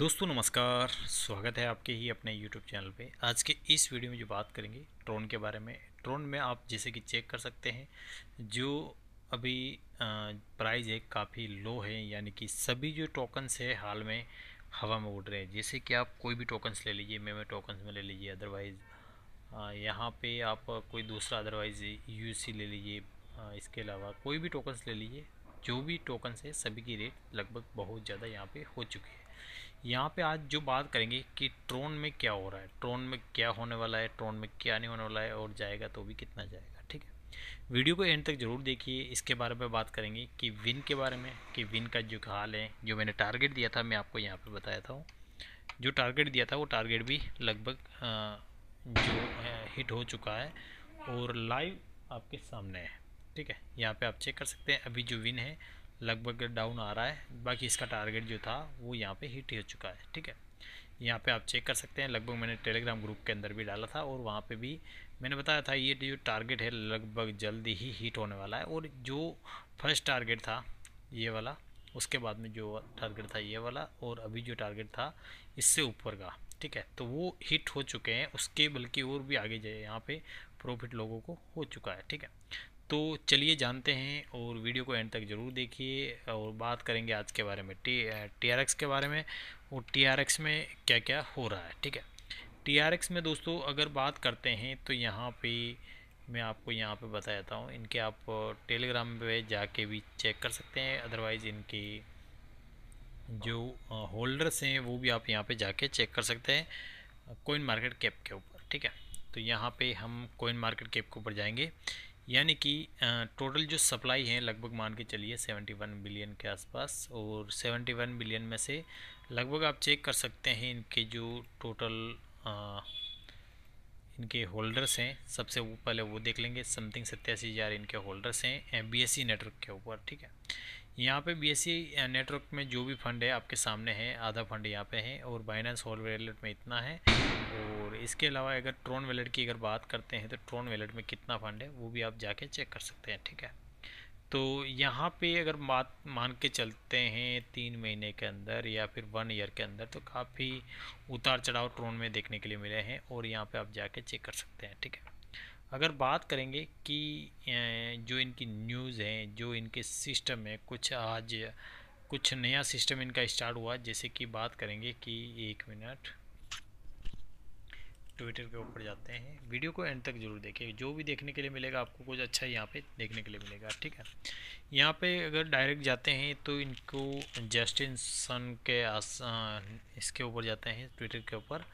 दोस्तों नमस्कार स्वागत है आपके ही अपने YouTube चैनल पे आज के इस वीडियो में जो बात करेंगे ड्रोन के बारे में ड्रोन में आप जैसे कि चेक कर सकते हैं जो अभी प्राइस है काफ़ी लो है यानी कि सभी जो टोकन्स है हाल में हवा में उड़ रहे हैं जैसे कि आप कोई भी टोकन्स ले लीजिए मेमे टोकन्स में ले लीजिए अदरवाइज़ यहाँ पे आप कोई दूसरा अदरवाइज़ यू ले लीजिए इसके अलावा कोई भी टोकन्स ले लीजिए जो भी टोकन्स है सभी की रेट लगभग बहुत ज़्यादा यहाँ पर हो चुकी है यहाँ पे आज जो बात करेंगे कि ट्रोन में क्या हो रहा है ट्रोन में क्या होने वाला है ट्रोन में क्या नहीं होने वाला है और जाएगा तो भी कितना जाएगा ठीक है वीडियो को एंड तक जरूर देखिए इसके बारे में बात करेंगे कि विन के बारे में कि विन का जो हाल है जो मैंने टारगेट दिया था मैं आपको यहाँ पर बताया था जो टारगेट दिया था वो टारगेट भी लगभग जो हिट हो चुका है और लाइव आपके सामने है ठीक है यहाँ पे आप चेक कर सकते हैं अभी जो विन है लगभग डाउन आ रहा है बाकी इसका टारगेट जो था वो यहाँ पे हिट हो चुका है ठीक है यहाँ पे आप चेक कर सकते हैं लगभग मैंने टेलीग्राम ग्रुप के अंदर भी डाला था और वहाँ पे भी मैंने बताया था ये जो टारगेट है लगभग जल्दी ही हिट होने वाला है और जो फर्स्ट टारगेट था ये वाला उसके बाद में जो टारगेट था ये वाला और अभी जो टारगेट था इससे ऊपर का ठीक है तो वो हिट हो चुके हैं उसके बल्कि और भी आगे जाए यहाँ पे प्रॉफिट लोगों को हो चुका है ठीक है तो चलिए जानते हैं और वीडियो को एंड तक ज़रूर देखिए और बात करेंगे आज के बारे में टी टी आर एक्स के बारे में और टी आर एक्स में क्या क्या हो रहा है ठीक है टी आर एक्स में दोस्तों अगर बात करते हैं तो यहाँ पे मैं आपको यहाँ पे बता देता हूँ इनके आप टेलीग्राम पे जाके भी चेक कर सकते हैं अदरवाइज़ इनकी जो होल्डर्स हैं वो भी आप यहाँ पर जाके चेक कर सकते हैं कोइन मार्केट कैप के ऊपर ठीक है तो यहाँ पर हम कोइन मार्केट कैप के ऊपर जाएँगे यानी कि टोटल जो सप्लाई है लगभग मान के चलिए 71 बिलियन के आसपास और 71 बिलियन में से लगभग आप चेक कर सकते हैं इनके जो टोटल इनके होल्डर्स हैं सबसे पहले वो देख लेंगे समथिंग सत्तासी हज़ार इनके होल्डर्स हैं बी एस नेटवर्क के ऊपर ठीक है यहाँ पे बीएससी नेटवर्क में जो भी फंड है आपके सामने है आधा फंड यहाँ पे है और बाइनेंस होल वैलेट में इतना है और इसके अलावा अगर ट्रोन वैलेट की अगर बात करते हैं तो ट्रोन वैलेट में कितना फंड है वो भी आप जाके चेक कर सकते हैं ठीक है तो यहाँ पे अगर बात मान के चलते हैं तीन महीने के अंदर या फिर वन ईयर के अंदर तो काफ़ी उतार चढ़ाव ट्रोन में देखने के लिए मिले हैं और यहाँ पर आप जाके चेक कर सकते हैं ठीक है अगर बात करेंगे कि जो इनकी न्यूज़ हैं जो इनके सिस्टम है कुछ आज कुछ नया सिस्टम इनका स्टार्ट हुआ जैसे कि बात करेंगे कि एक मिनट ट्विटर के ऊपर जाते हैं वीडियो को एंड तक जरूर देखें जो भी देखने के लिए मिलेगा आपको कुछ अच्छा यहाँ पे देखने के लिए मिलेगा ठीक है यहाँ पे अगर डायरेक्ट जाते हैं तो इनको जस्टिन सन के आस इसके ऊपर जाते हैं ट्विटर के ऊपर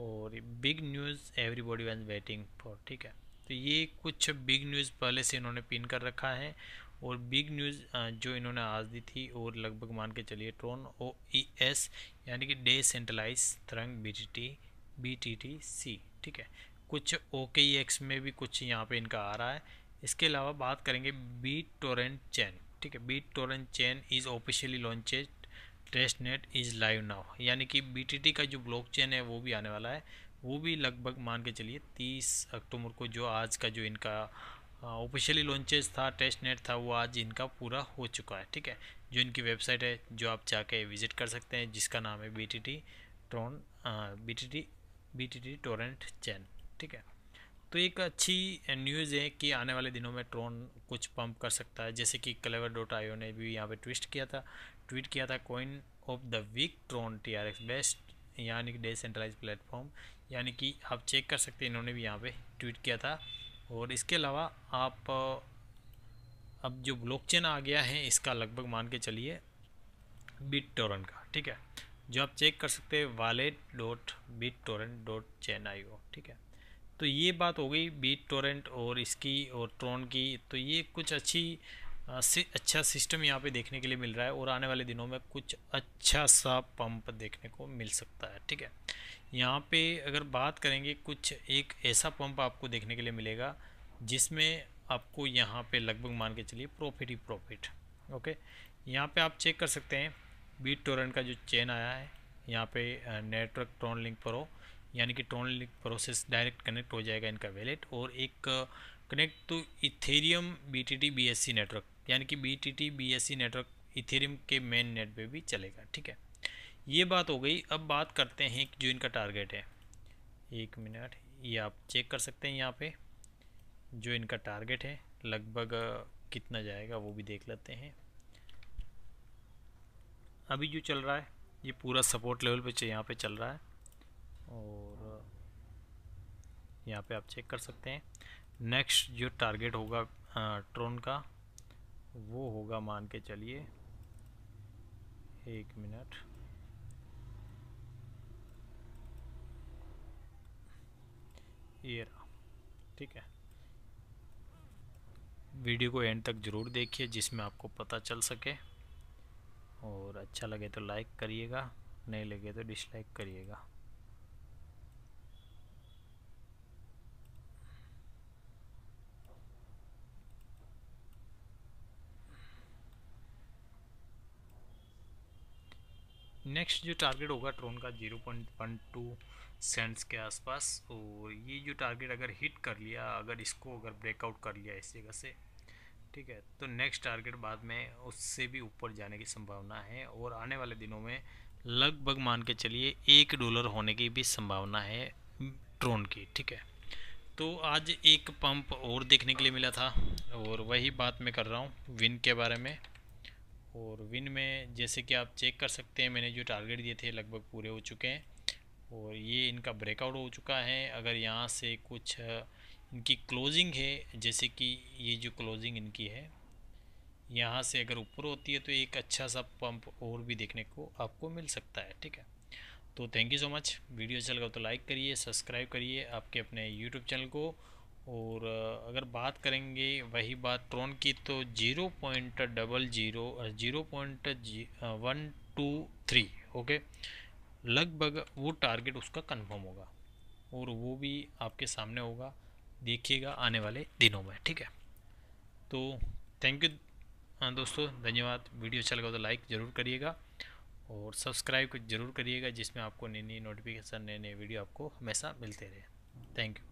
और big news everybody when waiting for ठीक है तो ये कुछ बिग न्यूज़ पहले से इन्होंने पिन कर रखा है और बिग न्यूज़ जो इन्होंने आज दी थी और लगभग मान के चलिए ट्रोन ओ ई एस यानी कि डे सेंट्रलाइज तरंग B T T B T T C ठीक है कुछ ओ के ई एक्स में भी कुछ यहाँ पे इनका आ रहा है इसके अलावा बात करेंगे बी टोरेंट चैन ठीक है B torrent chain is officially launched test net is live now यानी कि बीटीटी का जो ब्लॉकचेन है वो भी आने वाला है वो भी लगभग मान के चलिए तीस अक्टूबर को जो आज का जो इनका ऑफिशियली लॉन्चेज था टेस्ट नेट था वो आज इनका पूरा हो चुका है ठीक है जो इनकी वेबसाइट है जो आप जाके विज़िट कर सकते हैं जिसका नाम है B T T Tron B T T B T T torrent chain ठीक है तो एक अच्छी न्यूज़ है कि आने वाले दिनों में ट्रोन कुछ पंप कर सकता है जैसे कि क्लेवर डॉट आईओ ने भी यहाँ पे ट्विस्ट किया था ट्वीट किया था coin of the week Tron T R X best यानी कि डिसेंट्रलाइज प्लेटफॉर्म यानी कि आप चेक कर सकते हैं इन्होंने भी यहाँ पे ट्वीट किया था और इसके अलावा आप अब जो ब्लॉकचेन आ गया है इसका लगभग मान के चलिए बिट टोरन का ठीक है जो आप चेक कर सकते हैं wallet dot bit torrent dot chain आई ठीक है तो ये बात हो गई बीट टोरेंट और इसकी और ट्रोन की तो ये कुछ अच्छी अच्छा सिस्टम यहाँ पे देखने के लिए मिल रहा है और आने वाले दिनों में कुछ अच्छा सा पंप देखने को मिल सकता है ठीक है यहाँ पे अगर बात करेंगे कुछ एक ऐसा पंप आपको देखने के लिए मिलेगा जिसमें आपको यहाँ पे लगभग मान के चलिए प्रॉफिट ही प्रॉफिट ओके यहाँ पे आप चेक कर सकते हैं बीट टोरेंट का जो चेन आया है यहाँ पर नेटवर्क ट्रोन लिंक पर हो यानी कि Tron link process direct connect हो जाएगा इनका वैलेट और एक कनेक्ट तो Ethereum B T T B S C network यानी कि B T T B S C network Ethereum के मेन नेट पे भी चलेगा ठीक है ये बात हो गई अब बात करते हैं कि जो इनका टारगेट है एक मिनट ये आप चेक कर सकते हैं यहाँ पे जो इनका टारगेट है लगभग कितना जाएगा वो भी देख लेते हैं अभी जो चल रहा है ये पूरा सपोर्ट लेवल पे यहाँ पे चल रहा है और यहाँ पे आप चेक कर सकते हैं नेक्स्ट जो टारगेट होगा ट्रोन का वो होगा मान के चलिए एक मिनट ये रहा ठीक है वीडियो को एंड तक ज़रूर देखिए जिसमें आपको पता चल सके और अच्छा लगे तो लाइक करिएगा नहीं लगे तो डिसलाइक करिएगा नेक्स्ट जो टारगेट होगा ट्रोन का zero point one two cents के आसपास और ये जो टारगेट अगर हिट कर लिया अगर इसको अगर ब्रेकआउट कर लिया इस जगह से ठीक है तो नेक्स्ट टारगेट बाद में उससे भी ऊपर जाने की संभावना है और आने वाले दिनों में लगभग मान के चलिए एक डॉलर होने की भी संभावना है ट्रोन की ठीक है तो आज एक पंप और देखने के लिए मिला था और वही बात मैं कर रहा हूँ विन के बारे में और विन में जैसे कि आप चेक कर सकते हैं मैंने जो टारगेट दिए थे लगभग पूरे हो चुके हैं और ये इनका ब्रेकआउट हो चुका है अगर यहाँ से कुछ इनकी क्लोजिंग है जैसे कि ये जो क्लोजिंग इनकी है यहाँ से अगर ऊपर होती है तो एक अच्छा सा पंप और भी देखने को आपको मिल सकता है ठीक है तो thank you so much video अच्छा लगा तो लाइक करिए सब्सक्राइब करिए आपके अपने यूट्यूब चैनल को और अगर बात करेंगे वही बात ट्रोन की तो zero point double zero zero point जी वन टू थ्री ओके लगभग वो टारगेट उसका कंफर्म होगा और वो भी आपके सामने होगा देखिएगा आने वाले दिनों में ठीक है तो थैंक यू दोस्तों धन्यवाद वीडियो अच्छा लगा तो लाइक ज़रूर करिएगा और सब्सक्राइब ज़रूर करिएगा जिसमें आपको नई नई नोटिफिकेशन नए नए वीडियो आपको हमेशा मिलते रहे थैंक यू